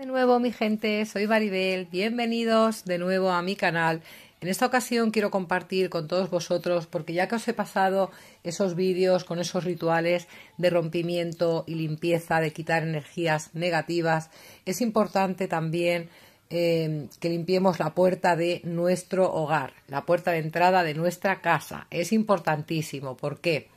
De nuevo mi gente, soy Baribel. bienvenidos de nuevo a mi canal. En esta ocasión quiero compartir con todos vosotros, porque ya que os he pasado esos vídeos con esos rituales de rompimiento y limpieza, de quitar energías negativas, es importante también eh, que limpiemos la puerta de nuestro hogar, la puerta de entrada de nuestra casa. Es importantísimo, qué? Porque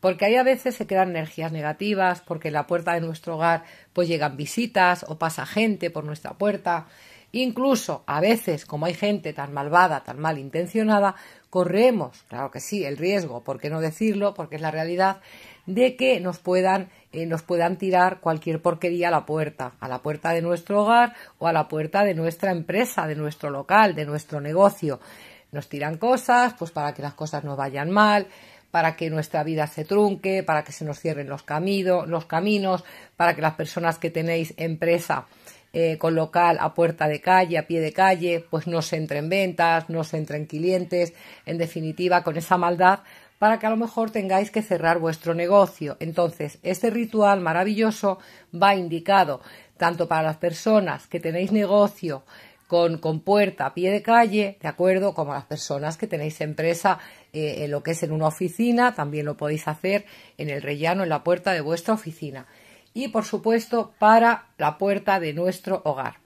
porque ahí a veces se crean energías negativas, porque en la puerta de nuestro hogar pues llegan visitas o pasa gente por nuestra puerta. Incluso a veces, como hay gente tan malvada, tan malintencionada, corremos, claro que sí, el riesgo, por qué no decirlo, porque es la realidad, de que nos puedan, eh, nos puedan tirar cualquier porquería a la puerta, a la puerta de nuestro hogar o a la puerta de nuestra empresa, de nuestro local, de nuestro negocio. Nos tiran cosas, pues para que las cosas no vayan mal, para que nuestra vida se trunque, para que se nos cierren los, los caminos, para que las personas que tenéis empresa eh, con local a puerta de calle, a pie de calle, pues no se entren ventas, no se entren clientes, en definitiva, con esa maldad, para que a lo mejor tengáis que cerrar vuestro negocio. Entonces, este ritual maravilloso va indicado tanto para las personas que tenéis negocio con, puerta a pie de calle, ¿de acuerdo? Como las personas que tenéis empresa, eh, en lo que es en una oficina, también lo podéis hacer en el rellano, en la puerta de vuestra oficina. Y por supuesto, para la puerta de nuestro hogar.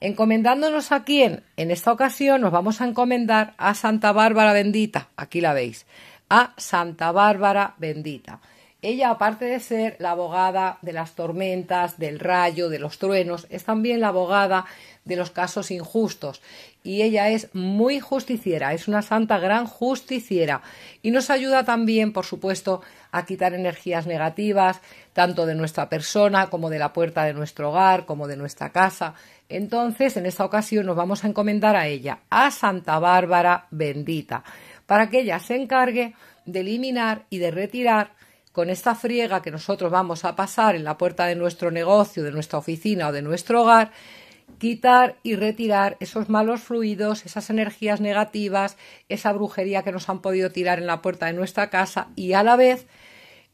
Encomendándonos a quién? En esta ocasión nos vamos a encomendar a Santa Bárbara Bendita, aquí la veis, a Santa Bárbara Bendita. Ella, aparte de ser la abogada de las tormentas, del rayo, de los truenos, es también la abogada de los casos injustos. Y ella es muy justiciera, es una santa gran justiciera. Y nos ayuda también, por supuesto, a quitar energías negativas, tanto de nuestra persona como de la puerta de nuestro hogar, como de nuestra casa. Entonces, en esta ocasión nos vamos a encomendar a ella, a Santa Bárbara bendita, para que ella se encargue de eliminar y de retirar con esta friega que nosotros vamos a pasar en la puerta de nuestro negocio, de nuestra oficina o de nuestro hogar, quitar y retirar esos malos fluidos, esas energías negativas, esa brujería que nos han podido tirar en la puerta de nuestra casa y a la vez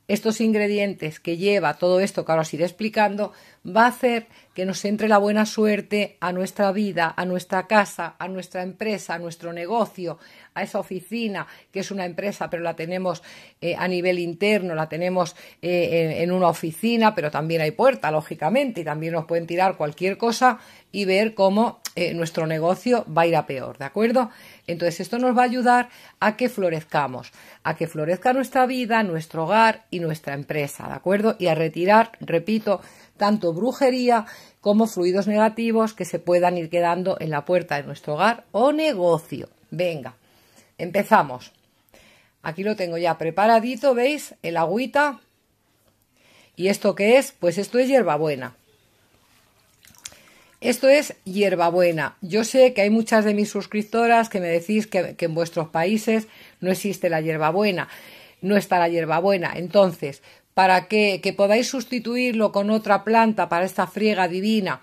estos ingredientes que lleva todo esto que ahora os iré explicando va a hacer que nos entre la buena suerte a nuestra vida, a nuestra casa, a nuestra empresa, a nuestro negocio, a esa oficina, que es una empresa, pero la tenemos eh, a nivel interno, la tenemos eh, en una oficina, pero también hay puerta, lógicamente, y también nos pueden tirar cualquier cosa y ver cómo eh, nuestro negocio va a ir a peor, ¿de acuerdo? Entonces esto nos va a ayudar a que florezcamos, a que florezca nuestra vida, nuestro hogar y nuestra empresa, ¿de acuerdo? Y a retirar, repito, tanto brujería como fluidos negativos que se puedan ir quedando en la puerta de nuestro hogar o negocio. Venga, empezamos. Aquí lo tengo ya preparadito, ¿veis? El agüita. ¿Y esto qué es? Pues esto es hierbabuena. Esto es hierbabuena. Yo sé que hay muchas de mis suscriptoras que me decís que, en vuestros países no existe la hierbabuena, no está la hierbabuena. Entonces, para que, podáis sustituirlo con otra planta para esta friega divina,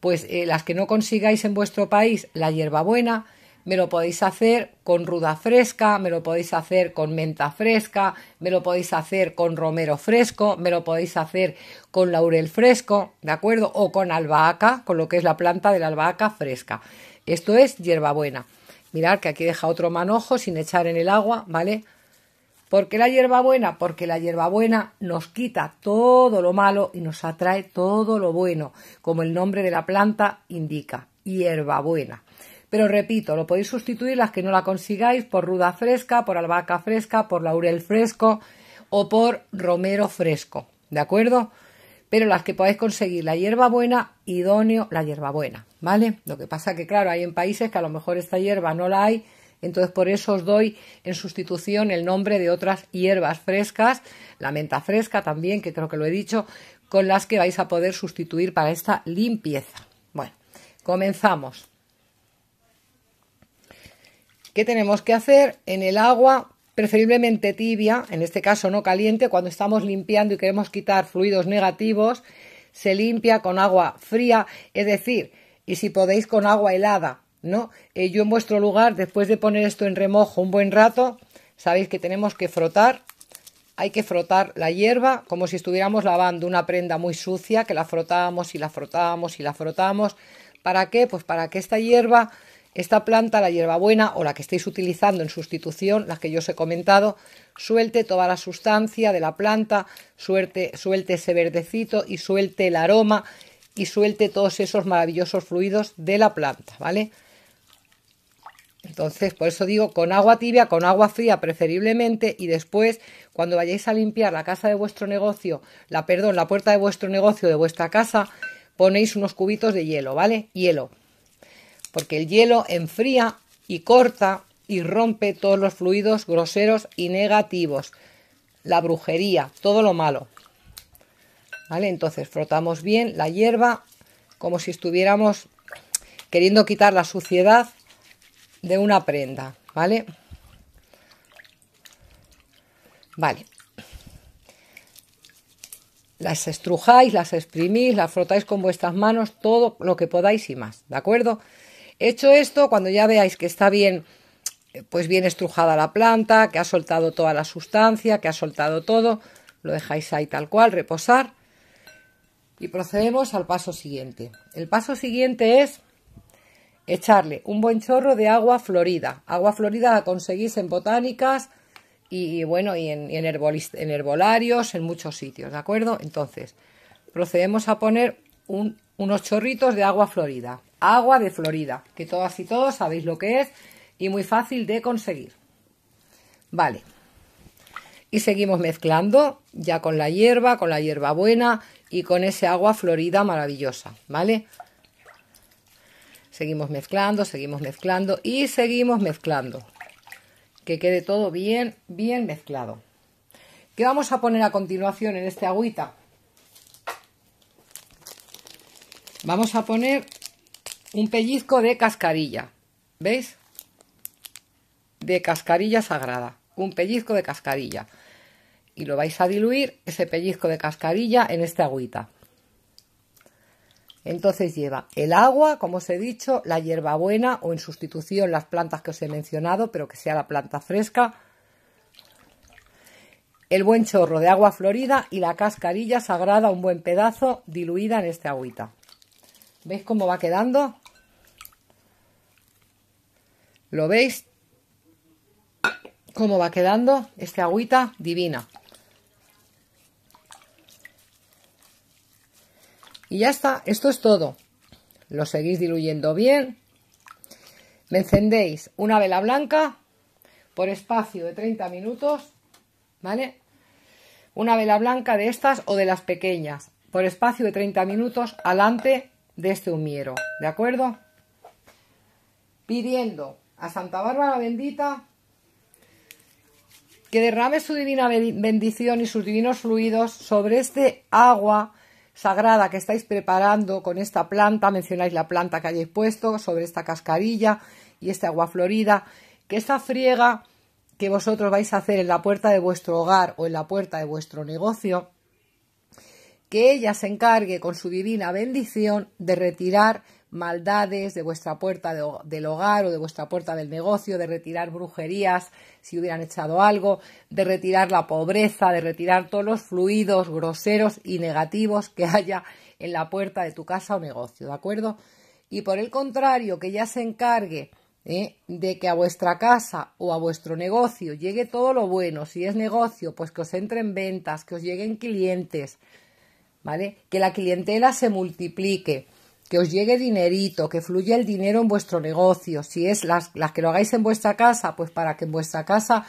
pues eh, las que no consigáis en vuestro país la hierbabuena, me lo podéis hacer con ruda fresca, me lo podéis hacer con menta fresca, me lo podéis hacer con romero fresco, me lo podéis hacer con laurel fresco, ¿de acuerdo? O con albahaca, con lo que es la planta de la albahaca fresca. Esto es hierbabuena. Mirad que aquí deja otro manojo sin echar en el agua, ¿vale? ¿Por qué la hierbabuena? Porque la hierbabuena nos quita todo lo malo y nos atrae todo lo bueno, como el nombre de la planta indica, hierbabuena. Pero repito, lo podéis sustituir las que no la consigáis por ruda fresca, por albahaca fresca, por laurel fresco o por romero fresco, ¿de acuerdo? Pero las que podáis conseguir la hierbabuena, idóneo la hierbabuena, ¿vale? Lo que pasa que claro, hay en países que a lo mejor esta hierba no la hay entonces, por eso os doy en sustitución el nombre de otras hierbas frescas, la menta fresca también, que creo que lo he dicho, con las que vais a poder sustituir para esta limpieza. Bueno, comenzamos. ¿Qué tenemos que hacer? En el agua, preferiblemente tibia, en este caso no caliente, cuando estamos limpiando y queremos quitar fluidos negativos, se limpia con agua fría, es decir, y si podéis con agua helada, eh, yo en vuestro lugar, después de poner esto en remojo un buen rato, sabéis que tenemos que frotar, hay que frotar la hierba como si estuviéramos lavando una prenda muy sucia, que la frotamos y la frotábamos y la frotamos, ¿Para qué? Pues para que esta hierba, esta planta, la hierbabuena o la que estéis utilizando en sustitución, la que yo os he comentado, suelte toda la sustancia de la planta, suelte, suelte ese verdecito y suelte el aroma y suelte todos esos maravillosos fluidos de la planta, ¿vale? Entonces, por eso digo, con agua tibia, con agua fría preferiblemente, y después, cuando vayáis a limpiar la casa de vuestro negocio, la, perdón, la puerta de vuestro negocio, de vuestra casa, ponéis unos cubitos de hielo, ¿vale? Hielo. Porque el hielo enfría y corta y rompe todos los fluidos groseros y negativos. La brujería, todo lo malo. ¿Vale? Entonces, frotamos bien la hierba como si estuviéramos queriendo quitar la suciedad de una prenda, ¿vale? Vale. Las estrujáis, las exprimís, las frotáis con vuestras manos, todo lo que podáis y más, ¿de acuerdo? Hecho esto, cuando ya veáis que está bien, pues bien estrujada la planta, que ha soltado toda la sustancia, que ha soltado todo, lo dejáis ahí tal cual, reposar. Y procedemos al paso siguiente. El paso siguiente es echarle un buen chorro de agua florida. Agua florida la conseguís en botánicas y, bueno, y en, herbolarios, en muchos sitios, ¿de acuerdo? Entonces, procedemos a poner unos chorritos de agua florida. Agua de Florida, que todas y todos sabéis lo que es y muy fácil de conseguir. Vale. Y seguimos mezclando ya con la hierba, con la hierba buena y con ese agua florida maravillosa, ¿vale? Seguimos mezclando, seguimos mezclando y seguimos mezclando. Que quede todo bien, bien mezclado. ¿Qué vamos a poner a continuación en este agüita? Vamos a poner un pellizco de cascarilla. ¿Veis? De cascarilla sagrada. Un pellizco de cascarilla. Y lo vais a diluir, ese pellizco de cascarilla, en esta agüita. Entonces lleva el agua, como os he dicho, la hierbabuena o en sustitución las plantas que os he mencionado, pero que sea la planta fresca, el buen chorro de agua florida y la cascarilla sagrada, un buen pedazo diluida en esta agüita. ¿Veis cómo va quedando? ¿Lo veis? ¿Cómo va quedando esta agüita divina? Y ya está, esto es todo. Lo seguís diluyendo bien. Me encendéis una vela blanca por espacio de 30 minutos, ¿vale? Una vela blanca de estas o de las pequeñas, por espacio de 30 minutos alante de este humiero, ¿de acuerdo? Pidiendo a Santa Bárbara bendita que derrame su divina bendición y sus divinos fluidos sobre este agua sagrada que estáis preparando con esta planta, mencionáis la planta que hayáis puesto sobre esta cascarilla y esta agua florida, que esta friega que vosotros vais a hacer en la puerta de vuestro hogar o en la puerta de vuestro negocio, que ella se encargue con su divina bendición de retirar maldades de vuestra puerta del hogar o de vuestra puerta del negocio, de retirar brujerías si hubieran echado algo, de retirar la pobreza, de retirar todos los fluidos groseros y negativos que haya en la puerta de tu casa o negocio, ¿de acuerdo? Y por el contrario, que ya se encargue ¿eh? de que a vuestra casa o a vuestro negocio llegue todo lo bueno, si es negocio, pues que os entren ventas, que os lleguen clientes, ¿vale? Que la clientela se multiplique que os llegue dinerito, que fluya el dinero en vuestro negocio. Si es las, que lo hagáis en vuestra casa, pues para que en vuestra casa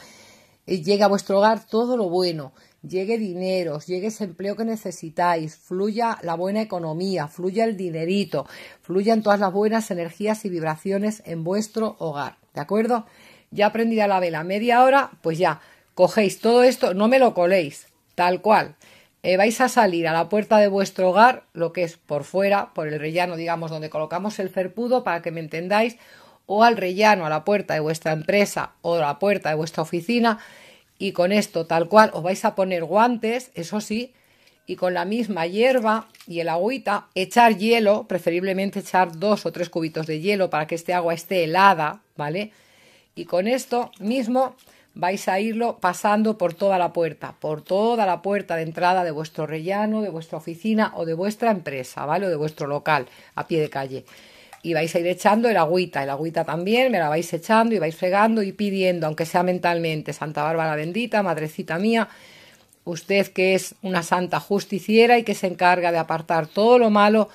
eh, llegue a vuestro hogar todo lo bueno, llegue dinero, llegue ese empleo que necesitáis, fluya la buena economía, fluya el dinerito, fluyan todas las buenas energías y vibraciones en vuestro hogar. ¿De acuerdo? Ya a la vela media hora, pues ya cogéis todo esto, no me lo coléis, tal cual. Eh, vais a salir a la puerta de vuestro hogar, lo que es por fuera, por el rellano, digamos, donde colocamos el ferpudo, para que me entendáis, o al rellano, a la puerta de vuestra empresa o a la puerta de vuestra oficina, y con esto tal cual os vais a poner guantes, eso sí, y con la misma hierba y el agüita, echar hielo, preferiblemente echar dos o tres cubitos de hielo para que este agua esté helada, ¿vale? Y con esto mismo vais a irlo pasando por toda la puerta, por toda la puerta de entrada de vuestro rellano, de vuestra oficina o de vuestra empresa, ¿vale? O de vuestro local a pie de calle. Y vais a ir echando el agüita, el agüita también, me la vais echando y vais fregando y pidiendo, aunque sea mentalmente, Santa Bárbara bendita, madrecita mía, usted que es una santa justiciera y que se encarga de apartar todo lo malo,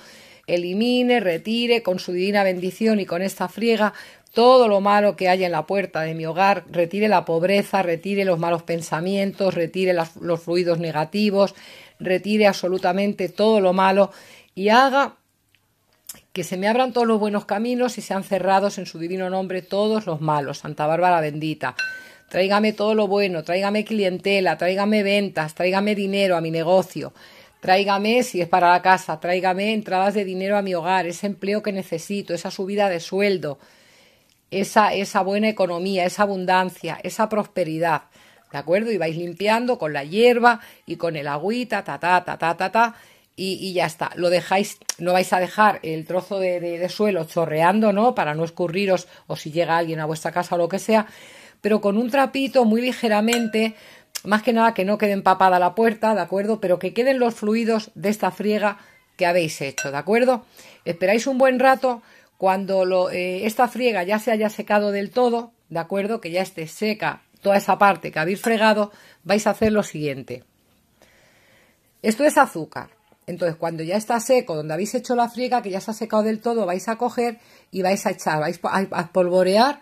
elimine, retire con su divina bendición y con esta friega todo lo malo que haya en la puerta de mi hogar, retire la pobreza, retire los malos pensamientos, retire los fluidos negativos, retire absolutamente todo lo malo y haga que se me abran todos los buenos caminos y sean cerrados en su divino nombre todos los malos. Santa Bárbara bendita. Tráigame todo lo bueno, tráigame clientela, tráigame ventas, tráigame dinero a mi negocio, tráigame, si es para la casa, tráigame entradas de dinero a mi hogar, ese empleo que necesito, esa subida de sueldo, esa, esa buena economía, esa abundancia, esa prosperidad. ¿De acuerdo? Y vais limpiando con la hierba y con el agüita, ta, ta, ta, ta, ta, ta, y, y ya está. Lo dejáis, no vais a dejar el trozo de, de, de suelo chorreando, ¿no? Para no escurriros o si llega alguien a vuestra casa o lo que sea, pero con un trapito muy ligeramente, más que nada que no quede empapada la puerta, ¿de acuerdo? Pero que queden los fluidos de esta friega que habéis hecho, ¿de acuerdo? Esperáis un buen rato cuando eh, esta friega ya se haya secado del todo, ¿de acuerdo? Que ya esté seca toda esa parte que habéis fregado, vais a hacer lo siguiente. Esto es azúcar. Entonces, cuando ya está seco, donde habéis hecho la friega, que ya se ha secado del todo, vais a coger y vais a echar, vais a polvorear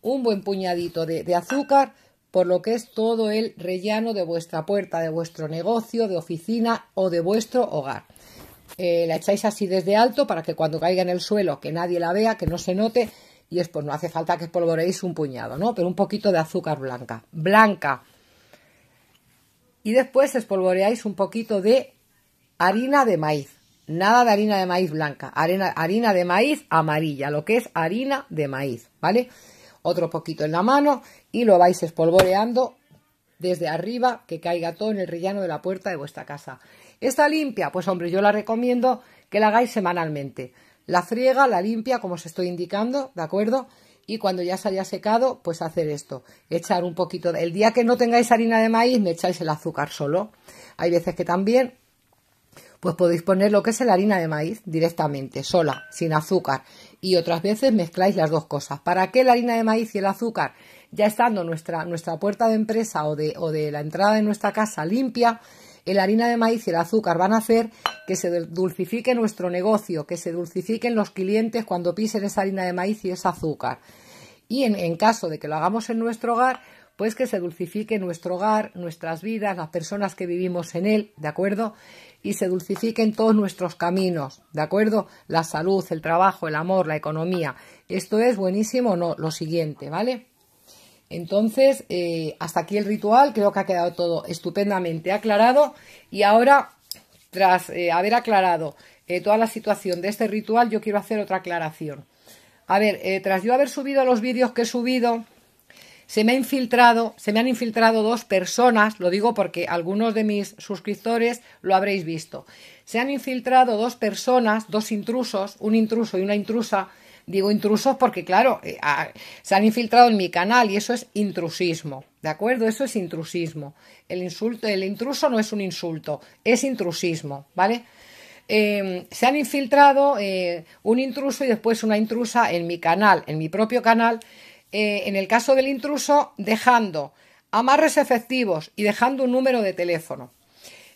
un buen puñadito de, de azúcar por lo que es todo el rellano de vuestra puerta, de vuestro negocio, de oficina o de vuestro hogar. Eh, la echáis así desde alto para que cuando caiga en el suelo que nadie la vea, que no se note y después no hace falta que espolvoreéis un puñado, ¿no? Pero un poquito de azúcar blanca, blanca. Y después espolvoreáis un poquito de harina de maíz, nada de harina de maíz blanca, harina, harina de maíz amarilla, lo que es harina de maíz, ¿vale? Otro poquito en la mano y lo vais espolvoreando desde arriba que caiga todo en el rellano de la puerta de vuestra casa. ¿Está limpia? Pues hombre, yo la recomiendo que la hagáis semanalmente. La friega, la limpia, como os estoy indicando, ¿de acuerdo? Y cuando ya se haya secado, pues hacer esto. Echar un poquito. El día que no tengáis harina de maíz, me echáis el azúcar solo. Hay veces que también, pues podéis poner lo que es la harina de maíz directamente, sola, sin azúcar. Y otras veces mezcláis las dos cosas. ¿Para qué la harina de maíz y el azúcar? Ya estando nuestra, nuestra puerta de empresa o de, o de la entrada de nuestra casa limpia, la harina de maíz y el azúcar van a hacer que se dulcifique nuestro negocio, que se dulcifiquen los clientes cuando pisen esa harina de maíz y ese azúcar. Y en, caso de que lo hagamos en nuestro hogar, pues que se dulcifique nuestro hogar, nuestras vidas, las personas que vivimos en él, ¿de acuerdo? Y se dulcifiquen todos nuestros caminos, ¿de acuerdo? La salud, el trabajo, el amor, la economía. Esto es buenísimo, no, lo siguiente, ¿vale? Entonces, eh, hasta aquí el ritual, creo que ha quedado todo estupendamente aclarado y ahora, tras eh, haber aclarado eh, toda la situación de este ritual, yo quiero hacer otra aclaración. A ver, tras yo haber subido los vídeos que he subido, se me infiltrado, se me han infiltrado dos personas, lo digo porque algunos de mis suscriptores lo habréis visto. Se han infiltrado dos personas, dos intrusos, un intruso y una intrusa, Digo intrusos porque, claro, eh, se han infiltrado en mi canal y eso es intrusismo, ¿de acuerdo? Eso es intrusismo. El, insulto, el intruso no es un insulto, es intrusismo, ¿vale? Em, se han infiltrado eh, un intruso y después una intrusa en mi canal, en mi propio canal, eh, en el caso del intruso, dejando amarres efectivos y dejando un número de teléfono.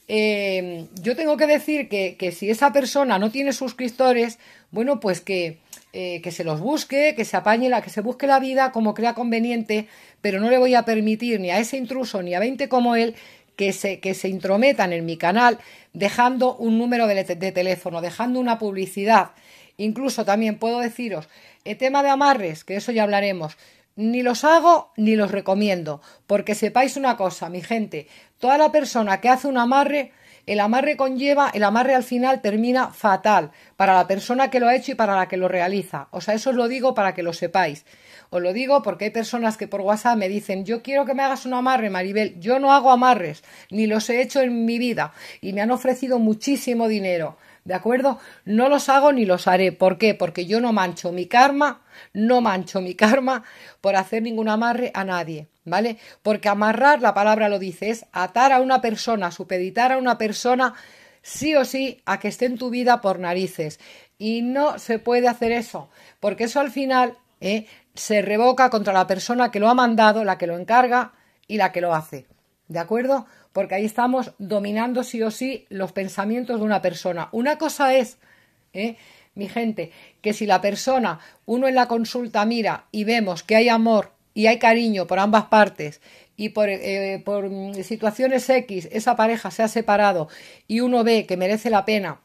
Eh, yo tengo que decir que, si esa persona no tiene suscriptores, bueno, pues eh, que, se los busque, que se apañe, la, que se busque la vida como crea conveniente, pero no le voy a permitir ni a ese intruso ni a 20 como él que se, intrometan en mi canal dejando un número de, de teléfono, dejando una publicidad. Incluso también puedo deciros, el tema de amarres, que eso ya hablaremos, ni los hago ni los recomiendo, porque sepáis una cosa, mi gente, toda la persona que hace un amarre, el amarre conlleva, el amarre al final termina fatal para la persona que lo ha hecho y para la que lo realiza. O sea, eso os lo digo para que lo sepáis. Os lo digo porque hay personas que por WhatsApp me dicen, yo quiero que me hagas un amarre, Maribel. Yo no hago amarres, ni los he hecho en mi vida, y me han ofrecido muchísimo dinero. ¿De acuerdo? No los hago ni los haré. ¿Por qué? Porque yo no mancho mi karma, no mancho mi karma por hacer ningún amarre a nadie, ¿vale? Porque amarrar, la palabra lo dice, es atar a una persona, supeditar a una persona sí o sí a que esté en tu vida por narices. Y no se puede hacer eso, porque eso al final ¿eh? se revoca contra la persona que lo ha mandado, la que lo encarga y la que lo hace. ¿De acuerdo? porque ahí estamos dominando sí o sí los pensamientos de una persona. Una cosa es, ¿eh? mi gente, que si la persona, uno en la consulta mira y vemos que hay amor y hay cariño por ambas partes y por, eh, por mm, situaciones X esa pareja se ha separado y uno ve que merece la pena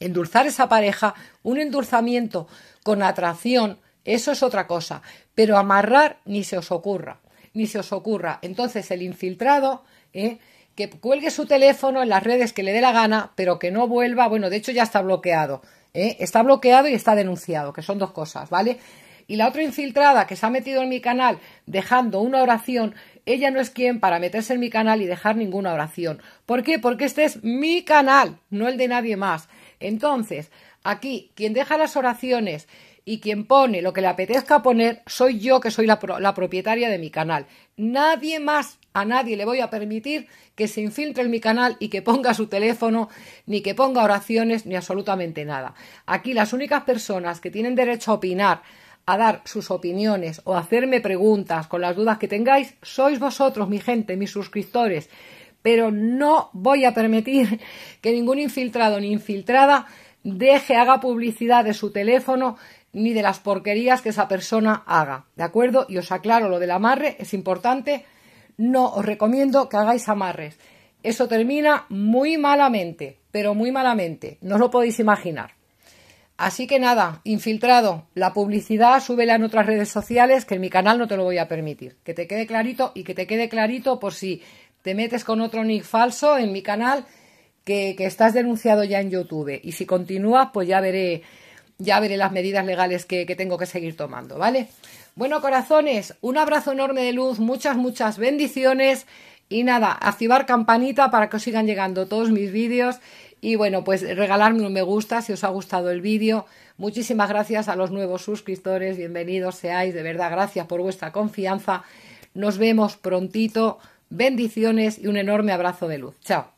endulzar esa pareja, un endulzamiento con atracción, eso es otra cosa, pero amarrar ni se os ocurra, ni se os ocurra. Entonces el infiltrado ¿eh? que cuelgue su teléfono en las redes que le dé la gana, pero que no vuelva, bueno, de hecho ya está bloqueado, ¿eh? está bloqueado y está denunciado, que son dos cosas, ¿vale? Y la otra infiltrada que se ha metido en mi canal dejando una oración, ella no es quien para meterse en mi canal y dejar ninguna oración. ¿Por qué? Porque este es mi canal, no el de nadie más. Entonces, aquí, quien deja las oraciones y quien pone lo que le apetezca poner, soy yo que soy la propietaria de mi canal. Nadie más, a nadie le voy a permitir que se infiltre en mi canal y que ponga su teléfono, ni que ponga oraciones, ni absolutamente nada. Aquí las únicas personas que tienen derecho a opinar, a dar sus opiniones o a hacerme preguntas con las dudas que tengáis, sois vosotros, mi gente, mis suscriptores. Pero no voy a permitir que ningún infiltrado ni infiltrada deje, haga publicidad de su teléfono, ni de las porquerías que esa persona haga. ¿De acuerdo? Y os aclaro, lo del amarre es importante no os recomiendo que hagáis amarres. Eso termina muy malamente, pero muy malamente. No os lo podéis imaginar. Así que nada, infiltrado, la publicidad súbela en otras redes sociales que en mi canal no te lo voy a permitir. Que te quede clarito y que te quede clarito por si te metes con otro nick falso en mi canal que, que estás denunciado ya en YouTube. Y si continúas, pues ya veré ya veré las medidas legales que, tengo que seguir tomando, ¿vale? Bueno, corazones, un abrazo enorme de luz, muchas, muchas bendiciones y nada, activar campanita para que os sigan llegando todos mis vídeos y bueno, pues regalarme un me gusta si os ha gustado el vídeo. Muchísimas gracias a los nuevos suscriptores, bienvenidos seáis, de verdad, gracias por vuestra confianza. Nos vemos prontito, bendiciones y un enorme abrazo de luz. Chao.